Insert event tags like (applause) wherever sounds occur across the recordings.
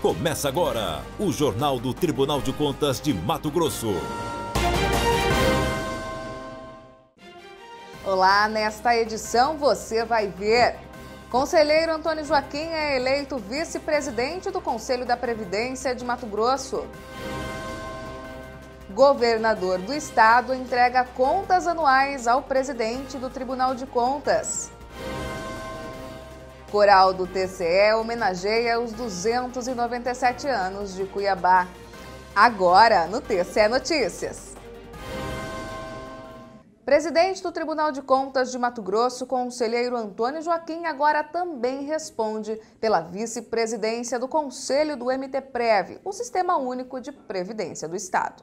Começa agora o Jornal do Tribunal de Contas de Mato Grosso. Olá, nesta edição você vai ver. Conselheiro Antônio Joaquim é eleito vice-presidente do Conselho da Previdência de Mato Grosso. Governador do estado entrega contas anuais ao presidente do Tribunal de Contas. Coral do TCE homenageia os 297 anos de Cuiabá. Agora, no TCE Notícias. Presidente do Tribunal de Contas de Mato Grosso, conselheiro Antônio Joaquim, agora também responde pela vice-presidência do Conselho do MT Prev, o Sistema Único de Previdência do Estado.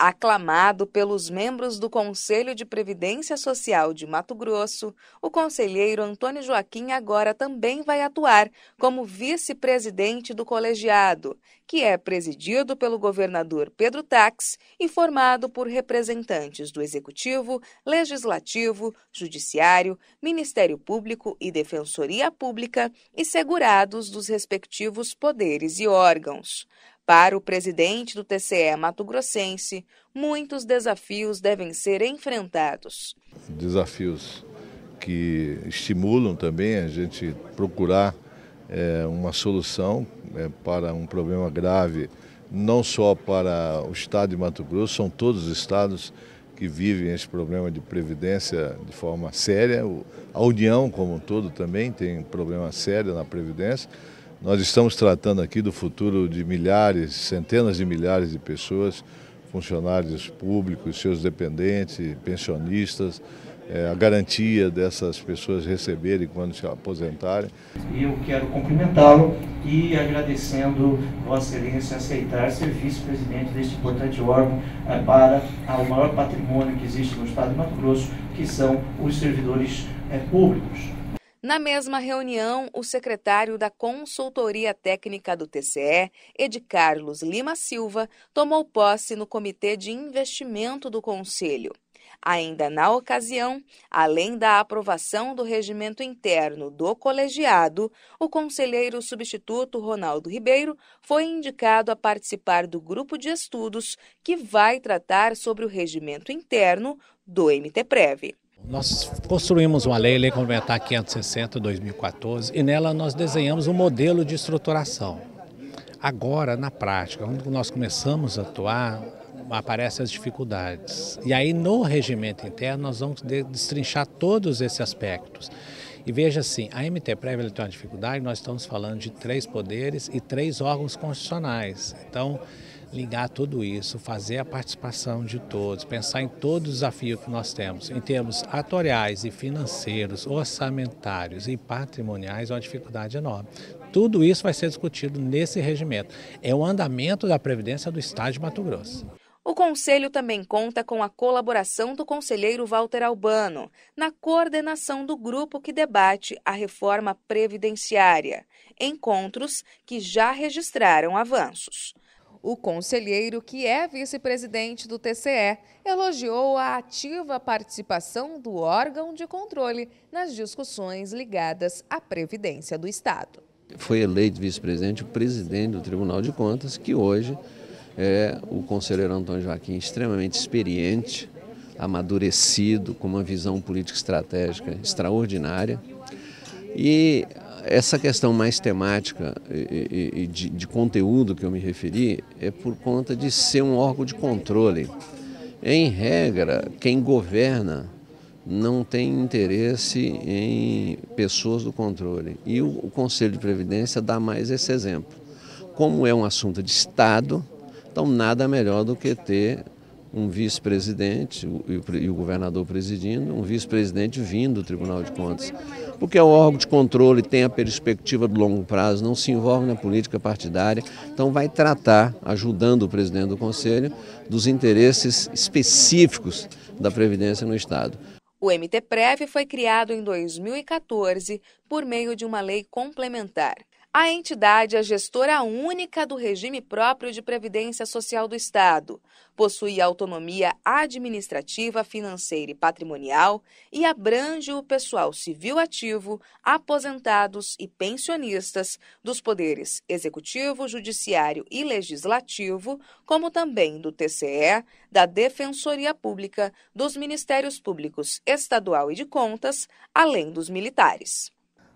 Aclamado pelos membros do Conselho de Previdência Social de Mato Grosso, o conselheiro Antônio Joaquim agora também vai atuar como vice-presidente do colegiado, que é presidido pelo governador Pedro Tax e formado por representantes do Executivo, Legislativo, Judiciário, Ministério Público e Defensoria Pública e segurados dos respectivos poderes e órgãos. Para o presidente do TCE Mato Grossense, muitos desafios devem ser enfrentados. Desafios que estimulam também a gente procurar é, uma solução é, para um problema grave, não só para o estado de Mato Grosso, são todos os estados que vivem esse problema de previdência de forma séria. A União, como um todo, também tem problema sério na previdência nós estamos tratando aqui do futuro de milhares, centenas de milhares de pessoas, funcionários públicos, seus dependentes, pensionistas, é, a garantia dessas pessoas receberem quando se aposentarem. Eu quero cumprimentá-lo e agradecendo Vossa Excelência aceitar ser vice-presidente deste importante órgão é, para o maior patrimônio que existe no Estado de Mato Grosso, que são os servidores é, públicos. Na mesma reunião, o secretário da Consultoria Técnica do TCE, Ed Carlos Lima Silva, tomou posse no Comitê de Investimento do Conselho. Ainda na ocasião, além da aprovação do regimento interno do colegiado, o conselheiro substituto Ronaldo Ribeiro foi indicado a participar do grupo de estudos que vai tratar sobre o regimento interno do MT nós construímos uma lei, Lei Complementar 560 2014, e nela nós desenhamos um modelo de estruturação. Agora, na prática, quando nós começamos a atuar, aparecem as dificuldades. E aí, no regimento interno, nós vamos destrinchar todos esses aspectos. E veja assim, a MT Prévia tem uma dificuldade, nós estamos falando de três poderes e três órgãos constitucionais. Então, ligar tudo isso, fazer a participação de todos, pensar em todos os desafios que nós temos, em termos atoriais e financeiros, orçamentários e patrimoniais, é uma dificuldade enorme. Tudo isso vai ser discutido nesse regimento. É o andamento da Previdência do Estado de Mato Grosso. O Conselho também conta com a colaboração do conselheiro Walter Albano na coordenação do grupo que debate a reforma previdenciária, encontros que já registraram avanços. O conselheiro, que é vice-presidente do TCE, elogiou a ativa participação do órgão de controle nas discussões ligadas à Previdência do Estado. Foi eleito vice-presidente o presidente do Tribunal de Contas, que hoje é o conselheiro Antônio Joaquim, extremamente experiente, amadurecido, com uma visão política estratégica extraordinária. E essa questão mais temática e, e, e de, de, conteúdo que eu me referi é por conta de ser um órgão de controle. Em regra, quem governa não tem interesse em pessoas do controle. E o, o Conselho de Previdência dá mais esse exemplo. Como é um assunto de Estado, então nada melhor do que ter um vice-presidente e o governador presidindo, um vice-presidente vindo do Tribunal de Contas porque é o órgão de controle, tem a perspectiva do longo prazo, não se envolve na política partidária, então vai tratar, ajudando o presidente do Conselho, dos interesses específicos da Previdência no Estado. O MTPREV foi criado em 2014 por meio de uma lei complementar. A entidade é gestora única do regime próprio de previdência social do Estado, possui autonomia administrativa, financeira e patrimonial e abrange o pessoal civil ativo, aposentados e pensionistas dos poderes executivo, judiciário e legislativo, como também do TCE, da Defensoria Pública, dos Ministérios Públicos Estadual e de Contas, além dos militares.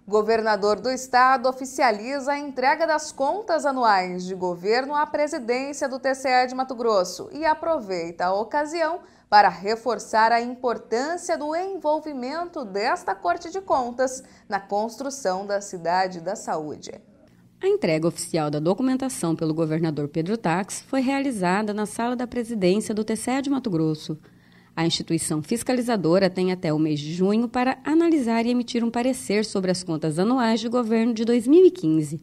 Governador do Estado oficializa a entrega das contas anuais de governo à presidência do TCE de Mato Grosso e aproveita a ocasião para reforçar a importância do envolvimento desta Corte de Contas na construção da cidade da saúde. A entrega oficial da documentação pelo governador Pedro Tax foi realizada na sala da presidência do TCE de Mato Grosso. A instituição fiscalizadora tem até o mês de junho para analisar e emitir um parecer sobre as contas anuais de governo de 2015.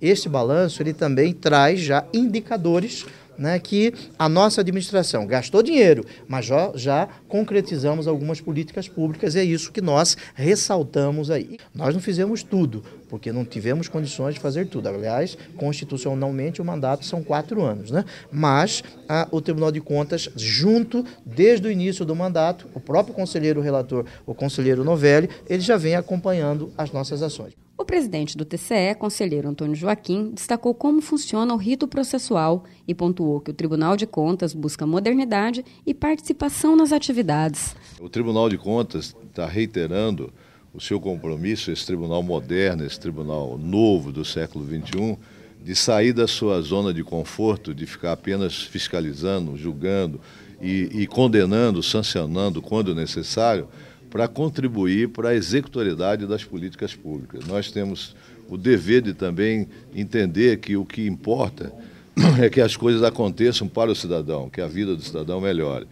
Este balanço ele também traz já indicadores né, que a nossa administração gastou dinheiro, mas já, já concretizamos algumas políticas públicas, e é isso que nós ressaltamos aí. Nós não fizemos tudo, porque não tivemos condições de fazer tudo. Aliás, constitucionalmente o mandato são quatro anos, né? Mas a, o Tribunal de Contas, junto, desde o início do mandato, o próprio conselheiro relator, o conselheiro Novelli, ele já vem acompanhando as nossas ações. O presidente do TCE, conselheiro Antônio Joaquim, destacou como funciona o rito processual e pontuou que o Tribunal de Contas busca modernidade e participação nas atividades. O Tribunal de Contas está reiterando o seu compromisso, esse tribunal moderno, esse tribunal novo do século XXI, de sair da sua zona de conforto, de ficar apenas fiscalizando, julgando e, e condenando, sancionando quando necessário, para contribuir para a executoriedade das políticas públicas. Nós temos o dever de também entender que o que importa (clears throat) é que as coisas aconteçam para o cidadão, que a vida do cidadão melhore.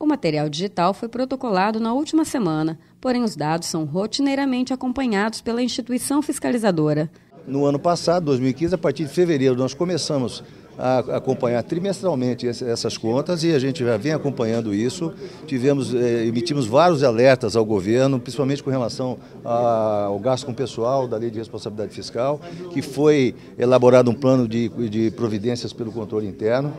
O material digital foi protocolado na última semana, porém os dados são rotineiramente acompanhados pela instituição fiscalizadora. No ano passado, 2015, a partir de fevereiro, nós começamos a acompanhar trimestralmente essas contas e a gente já vem acompanhando isso. Tivemos, eh, emitimos vários alertas ao governo, principalmente com relação ao gasto com pessoal da Lei de Responsabilidade Fiscal, que foi elaborado um plano de, de providências pelo controle interno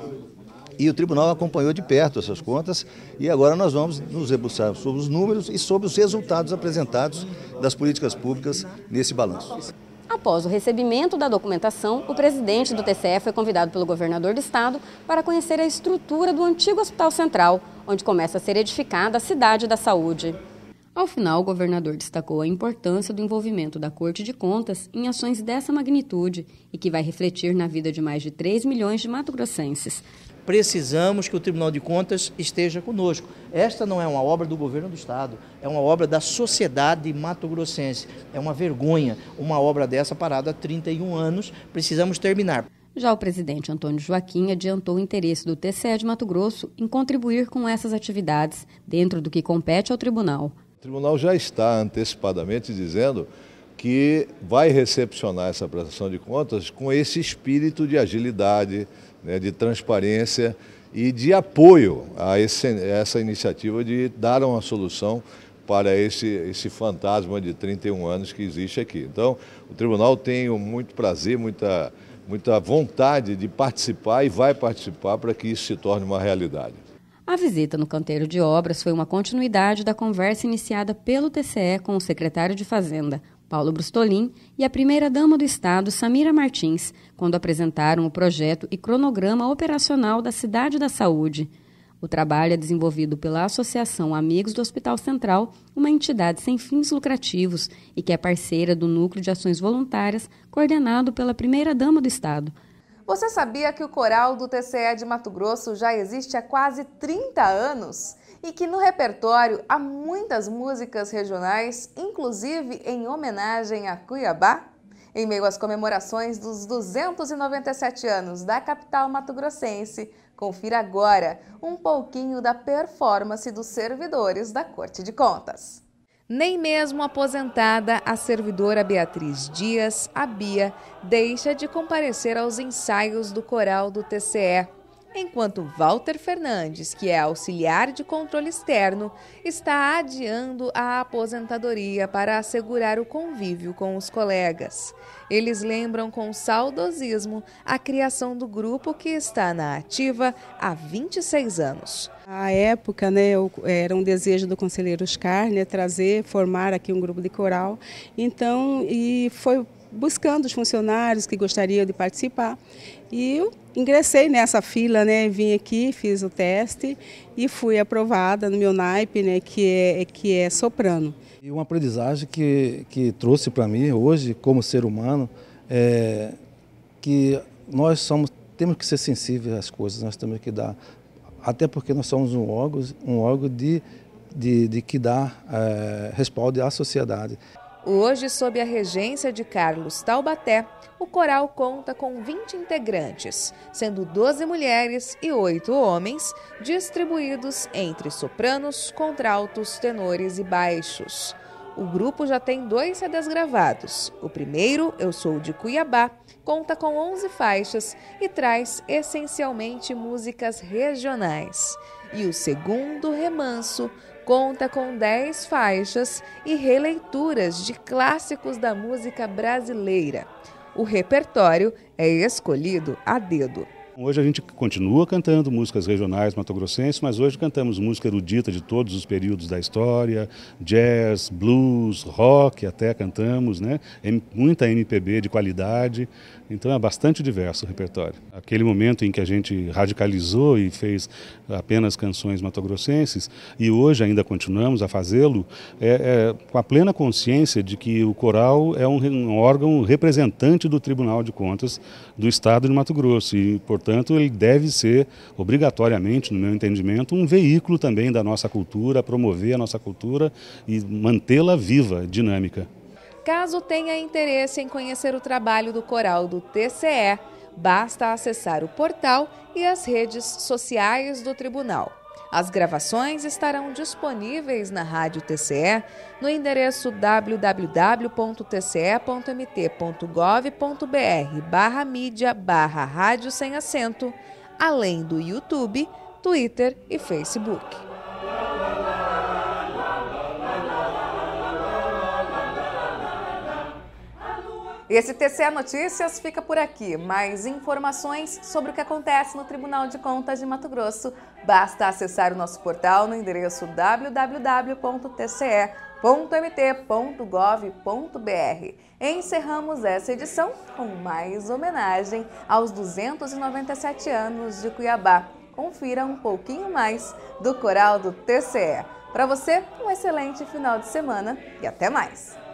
e o tribunal acompanhou de perto essas contas e agora nós vamos nos debruçar sobre os números e sobre os resultados apresentados das políticas públicas nesse balanço. Após o recebimento da documentação, o presidente do TCE foi convidado pelo governador do estado para conhecer a estrutura do antigo Hospital Central, onde começa a ser edificada a Cidade da Saúde. Ao final, o governador destacou a importância do envolvimento da Corte de Contas em ações dessa magnitude e que vai refletir na vida de mais de 3 milhões de Mato-Grossenses precisamos que o Tribunal de Contas esteja conosco. Esta não é uma obra do governo do Estado, é uma obra da sociedade mato-grossense. É uma vergonha uma obra dessa parada há 31 anos, precisamos terminar. Já o presidente Antônio Joaquim adiantou o interesse do TCE de Mato Grosso em contribuir com essas atividades dentro do que compete ao tribunal. O tribunal já está antecipadamente dizendo que vai recepcionar essa prestação de contas com esse espírito de agilidade, né, de transparência e de apoio a esse, essa iniciativa de dar uma solução para esse, esse fantasma de 31 anos que existe aqui. Então, o tribunal tem muito prazer, muita, muita vontade de participar e vai participar para que isso se torne uma realidade. A visita no canteiro de obras foi uma continuidade da conversa iniciada pelo TCE com o secretário de Fazenda, Paulo Brustolin, e a primeira-dama do Estado, Samira Martins, quando apresentaram o projeto e cronograma operacional da Cidade da Saúde. O trabalho é desenvolvido pela Associação Amigos do Hospital Central, uma entidade sem fins lucrativos e que é parceira do Núcleo de Ações Voluntárias, coordenado pela primeira-dama do Estado. Você sabia que o coral do TCE de Mato Grosso já existe há quase 30 anos? e que no repertório há muitas músicas regionais, inclusive em homenagem a Cuiabá. Em meio às comemorações dos 297 anos da capital mato-grossense, confira agora um pouquinho da performance dos servidores da Corte de Contas. Nem mesmo aposentada, a servidora Beatriz Dias, a Bia, deixa de comparecer aos ensaios do coral do TCE enquanto Walter Fernandes, que é auxiliar de controle externo, está adiando a aposentadoria para assegurar o convívio com os colegas. Eles lembram com saudosismo a criação do grupo que está na ativa há 26 anos. À época, né, era um desejo do conselheiro Oscar né, trazer, formar aqui um grupo de coral. Então, e foi buscando os funcionários que gostariam de participar. E eu ingressei nessa fila, né? Vim aqui, fiz o teste e fui aprovada no meu naipe, né? Que é, que é soprano. E uma aprendizagem que, que trouxe para mim hoje, como ser humano, é que nós somos, temos que ser sensíveis às coisas, nós temos que dar. Até porque nós somos um órgão, um órgão de, de, de que dá é, respaldo à sociedade. Hoje, sob a regência de Carlos Taubaté, o coral conta com 20 integrantes, sendo 12 mulheres e 8 homens, distribuídos entre sopranos, contraltos, tenores e baixos. O grupo já tem dois CDs gravados. O primeiro, Eu Sou de Cuiabá, conta com 11 faixas e traz essencialmente músicas regionais. E o segundo, Remanso, conta com 10 faixas e releituras de clássicos da música brasileira. O repertório é escolhido a dedo. Hoje a gente continua cantando músicas regionais matogrossenses, mas hoje cantamos música erudita de todos os períodos da história, jazz, blues, rock, até cantamos, né? Muita MPB de qualidade, então é bastante diverso o repertório. Aquele momento em que a gente radicalizou e fez apenas canções matogrossenses, e hoje ainda continuamos a fazê-lo, é, é, com a plena consciência de que o coral é um, um órgão representante do Tribunal de Contas do Estado de Mato Grosso e, portanto, Portanto, ele deve ser, obrigatoriamente, no meu entendimento, um veículo também da nossa cultura, promover a nossa cultura e mantê-la viva, dinâmica. Caso tenha interesse em conhecer o trabalho do coral do TCE, basta acessar o portal e as redes sociais do tribunal. As gravações estarão disponíveis na Rádio TCE no endereço www.tce.mt.gov.br barra mídia barra rádio sem acento, além do YouTube, Twitter e Facebook. Esse TCE Notícias fica por aqui. Mais informações sobre o que acontece no Tribunal de Contas de Mato Grosso, basta acessar o nosso portal no endereço www.tce.mt.gov.br. Encerramos essa edição com mais homenagem aos 297 anos de Cuiabá. Confira um pouquinho mais do coral do TCE. Para você, um excelente final de semana e até mais!